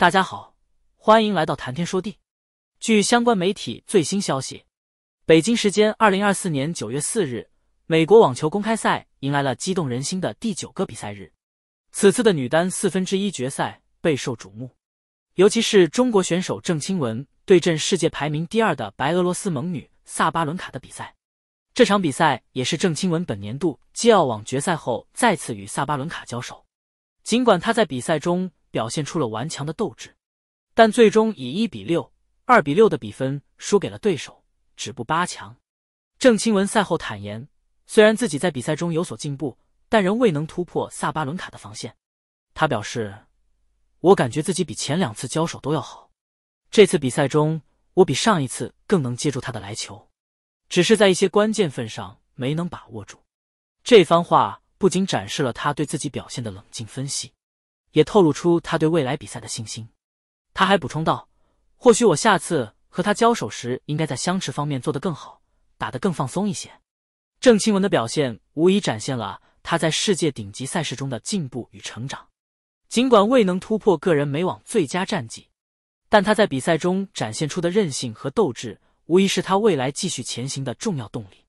大家好，欢迎来到谈天说地。据相关媒体最新消息，北京时间二零二四年九月四日，美国网球公开赛迎来了激动人心的第九个比赛日。此次的女单四分之一决赛备受瞩目，尤其是中国选手郑钦文对阵世界排名第二的白俄罗斯猛女萨巴伦卡的比赛。这场比赛也是郑钦文本年度基奥网决赛后再次与萨巴伦卡交手。尽管她在比赛中，表现出了顽强的斗志，但最终以一比六、二比六的比分输给了对手，止步八强。郑钦文赛后坦言，虽然自己在比赛中有所进步，但仍未能突破萨巴伦卡的防线。他表示：“我感觉自己比前两次交手都要好，这次比赛中我比上一次更能接住他的来球，只是在一些关键分上没能把握住。”这番话不仅展示了他对自己表现的冷静分析。也透露出他对未来比赛的信心。他还补充道：“或许我下次和他交手时，应该在相持方面做得更好，打得更放松一些。”郑钦文的表现无疑展现了他在世界顶级赛事中的进步与成长。尽管未能突破个人美网最佳战绩，但他在比赛中展现出的韧性和斗志，无疑是他未来继续前行的重要动力。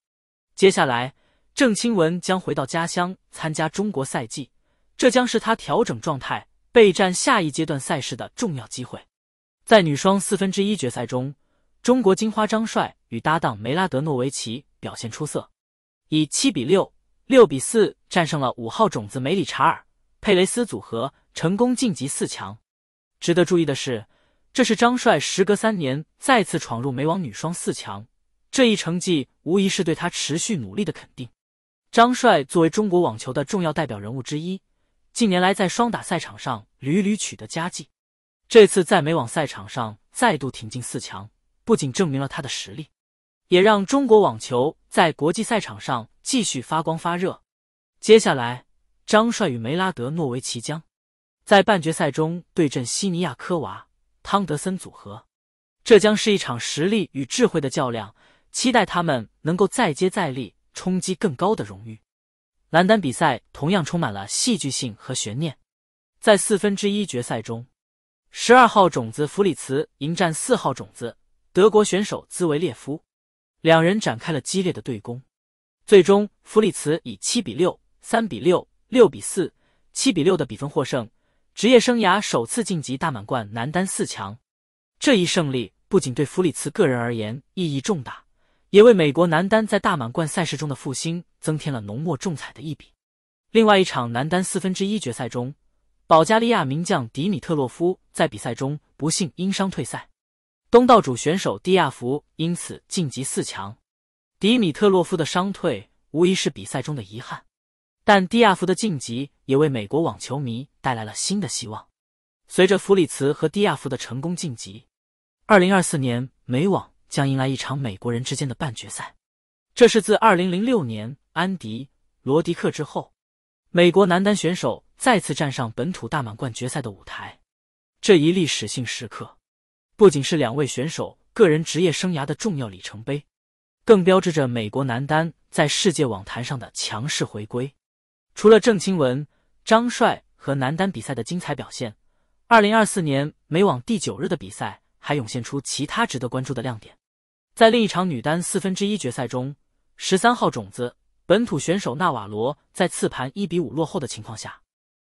接下来，郑钦文将回到家乡参加中国赛季。这将是他调整状态、备战下一阶段赛事的重要机会。在女双四分之一决赛中，中国金花张帅与搭档梅拉德诺维奇表现出色，以七比六、六比四战胜了五号种子梅里查尔·佩雷斯组合，成功晋级四强。值得注意的是，这是张帅时隔三年再次闯入美网女双四强，这一成绩无疑是对他持续努力的肯定。张帅作为中国网球的重要代表人物之一。近年来，在双打赛场上屡屡取得佳绩，这次在美网赛场上再度挺进四强，不仅证明了他的实力，也让中国网球在国际赛场上继续发光发热。接下来，张帅与梅拉德诺维奇将在半决赛中对阵西尼亚科娃汤德森组合，这将是一场实力与智慧的较量。期待他们能够再接再厉，冲击更高的荣誉。男单比赛同样充满了戏剧性和悬念。在四分之一决赛中，十二号种子弗里茨迎战四号种子德国选手兹维列夫，两人展开了激烈的对攻。最终，弗里茨以七比六、三比六、六比四、七比六的比分获胜，职业生涯首次晋级大满贯男单四强。这一胜利不仅对弗里茨个人而言意义重大，也为美国男单在大满贯赛事中的复兴。增添了浓墨重彩的一笔。另外一场男单四分之一决赛中，保加利亚名将迪米特洛夫在比赛中不幸因伤退赛，东道主选手蒂亚福因此晋级四强。迪米特洛夫的伤退无疑是比赛中的遗憾，但蒂亚福的晋级也为美国网球迷带来了新的希望。随着弗里茨和蒂亚福的成功晋级，二零二四年美网将迎来一场美国人之间的半决赛，这是自二零零六年。安迪·罗迪克之后，美国男单选手再次站上本土大满贯决赛的舞台，这一历史性时刻不仅是两位选手个人职业生涯的重要里程碑，更标志着美国男单在世界网坛上的强势回归。除了郑钦文、张帅和男单比赛的精彩表现，二零二四年美网第九日的比赛还涌现出其他值得关注的亮点。在另一场女单四分之一决赛中，十三号种子。本土选手纳瓦罗在次盘一比五落后的情况下，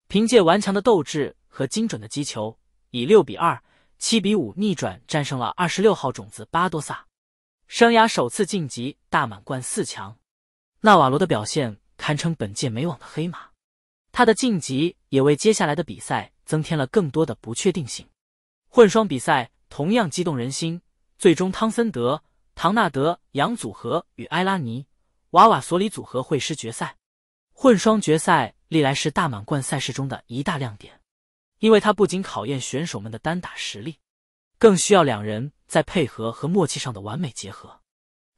凭借顽强的斗志和精准的击球，以六比二、七比五逆转战胜了二十六号种子巴多萨，生涯首次晋级大满贯四强。纳瓦罗的表现堪称本届美网的黑马，他的晋级也为接下来的比赛增添了更多的不确定性。混双比赛同样激动人心，最终汤森德、唐纳德杨组合与埃拉尼。瓦瓦索里组合会师决赛，混双决赛历来是大满贯赛事中的一大亮点，因为它不仅考验选手们的单打实力，更需要两人在配合和默契上的完美结合。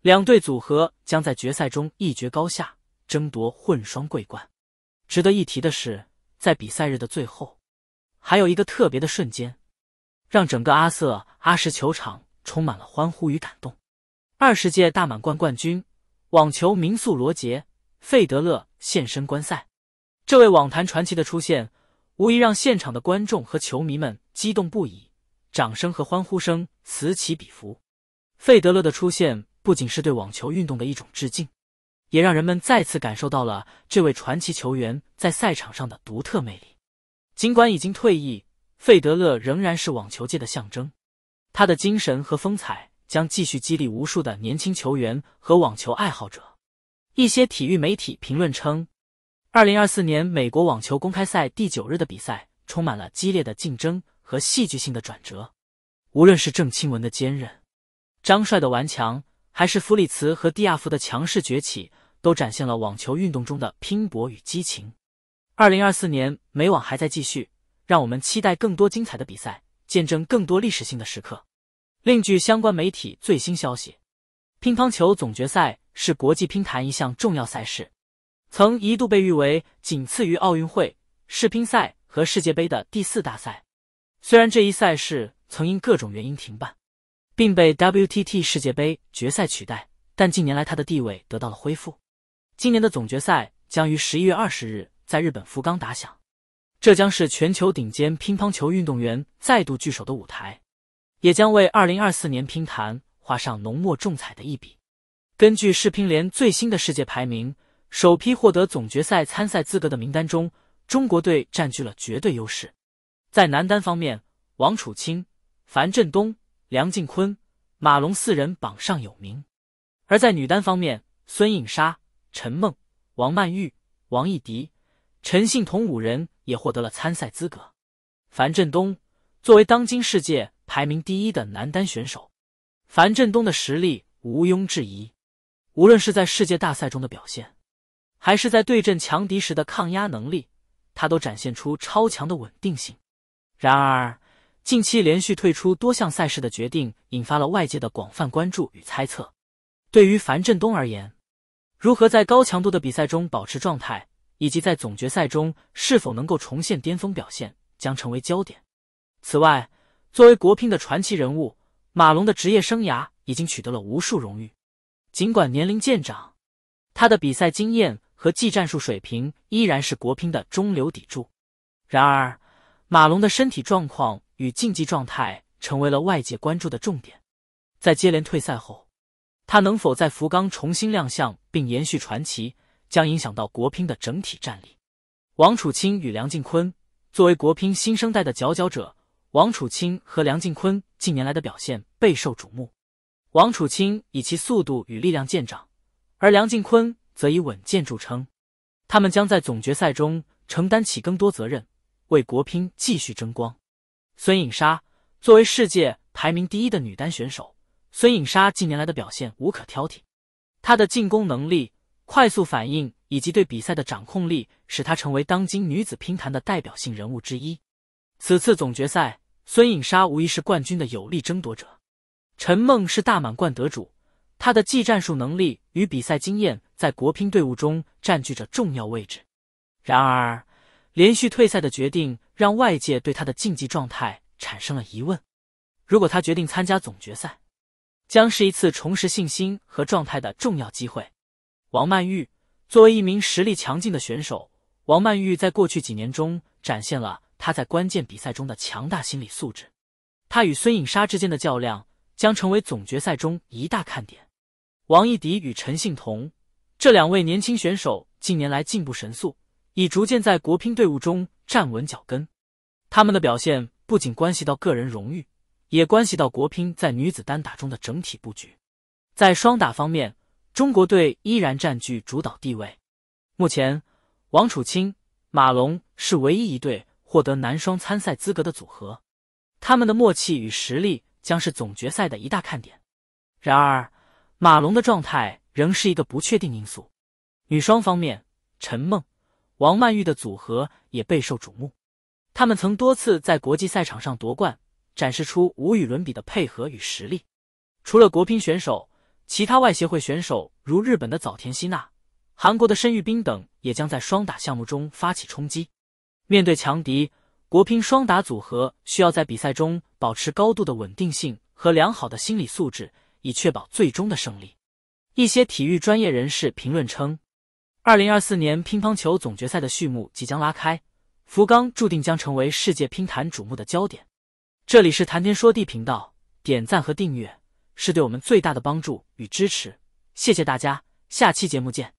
两队组合将在决赛中一决高下，争夺混双桂冠。值得一提的是，在比赛日的最后，还有一个特别的瞬间，让整个阿瑟阿什球场充满了欢呼与感动。二十届大满贯冠军。网球名宿罗杰·费德勒现身观赛，这位网坛传奇的出现，无疑让现场的观众和球迷们激动不已，掌声和欢呼声此起彼伏。费德勒的出现不仅是对网球运动的一种致敬，也让人们再次感受到了这位传奇球员在赛场上的独特魅力。尽管已经退役，费德勒仍然是网球界的象征，他的精神和风采。将继续激励无数的年轻球员和网球爱好者。一些体育媒体评论称，二零二四年美国网球公开赛第九日的比赛充满了激烈的竞争和戏剧性的转折。无论是郑钦文的坚韧、张帅的顽强，还是弗里茨和蒂亚夫的强势崛起，都展现了网球运动中的拼搏与激情。二零二四年美网还在继续，让我们期待更多精彩的比赛，见证更多历史性的时刻。另据相关媒体最新消息，乒乓球总决赛是国际乒坛一项重要赛事，曾一度被誉为仅次于奥运会、世乒赛和世界杯的第四大赛。虽然这一赛事曾因各种原因停办，并被 WTT 世界杯决赛取代，但近年来它的地位得到了恢复。今年的总决赛将于十一月二十日在日本福冈打响，这将是全球顶尖乒乓球运动员再度聚首的舞台。也将为二零二四年乒坛画上浓墨重彩的一笔。根据世乒联最新的世界排名，首批获得总决赛参赛资格的名单中，中国队占据了绝对优势。在男单方面，王楚钦、樊振东、梁靖昆、马龙四人榜上有名；而在女单方面，孙颖莎、陈梦、王曼玉、王艺迪、陈幸同五人也获得了参赛资格。樊振东作为当今世界，排名第一的男单选手，樊振东的实力毋庸置疑。无论是在世界大赛中的表现，还是在对阵强敌时的抗压能力，他都展现出超强的稳定性。然而，近期连续退出多项赛事的决定，引发了外界的广泛关注与猜测。对于樊振东而言，如何在高强度的比赛中保持状态，以及在总决赛中是否能够重现巅峰表现，将成为焦点。此外，作为国乒的传奇人物，马龙的职业生涯已经取得了无数荣誉。尽管年龄渐长，他的比赛经验和技战术水平依然是国乒的中流砥柱。然而，马龙的身体状况与竞技状态成为了外界关注的重点。在接连退赛后，他能否在福冈重新亮相并延续传奇，将影响到国乒的整体战力。王楚钦与梁靖昆作为国乒新生代的佼佼者。王楚钦和梁靖昆近年来的表现备受瞩目。王楚钦以其速度与力量见长，而梁靖昆则以稳健著称。他们将在总决赛中承担起更多责任，为国乒继续争光。孙颖莎作为世界排名第一的女单选手，孙颖莎近年来的表现无可挑剔。她的进攻能力、快速反应以及对比赛的掌控力，使她成为当今女子乒坛的代表性人物之一。此次总决赛。孙颖莎无疑是冠军的有力争夺者，陈梦是大满贯得主，她的技战术能力与比赛经验在国乒队伍中占据着重要位置。然而，连续退赛的决定让外界对她的竞技状态产生了疑问。如果她决定参加总决赛，将是一次重拾信心和状态的重要机会。王曼玉作为一名实力强劲的选手，王曼玉在过去几年中展现了。他在关键比赛中的强大心理素质，他与孙颖莎之间的较量将成为总决赛中一大看点。王艺迪与陈幸同这两位年轻选手近年来进步神速，已逐渐在国乒队伍中站稳脚跟。他们的表现不仅关系到个人荣誉，也关系到国乒在女子单打中的整体布局。在双打方面，中国队依然占据主导地位。目前，王楚钦、马龙是唯一一对。获得男双参赛资格的组合，他们的默契与实力将是总决赛的一大看点。然而，马龙的状态仍是一个不确定因素。女双方面，陈梦、王曼玉的组合也备受瞩目。他们曾多次在国际赛场上夺冠，展示出无与伦比的配合与实力。除了国乒选手，其他外协会选手如日本的早田希娜、韩国的申裕斌等，也将在双打项目中发起冲击。面对强敌，国乒双打组合需要在比赛中保持高度的稳定性和良好的心理素质，以确保最终的胜利。一些体育专业人士评论称，二零二四年乒乓球总决赛的序幕即将拉开，福冈注定将成为世界乒坛瞩目的焦点。这里是谈天说地频道，点赞和订阅是对我们最大的帮助与支持，谢谢大家，下期节目见。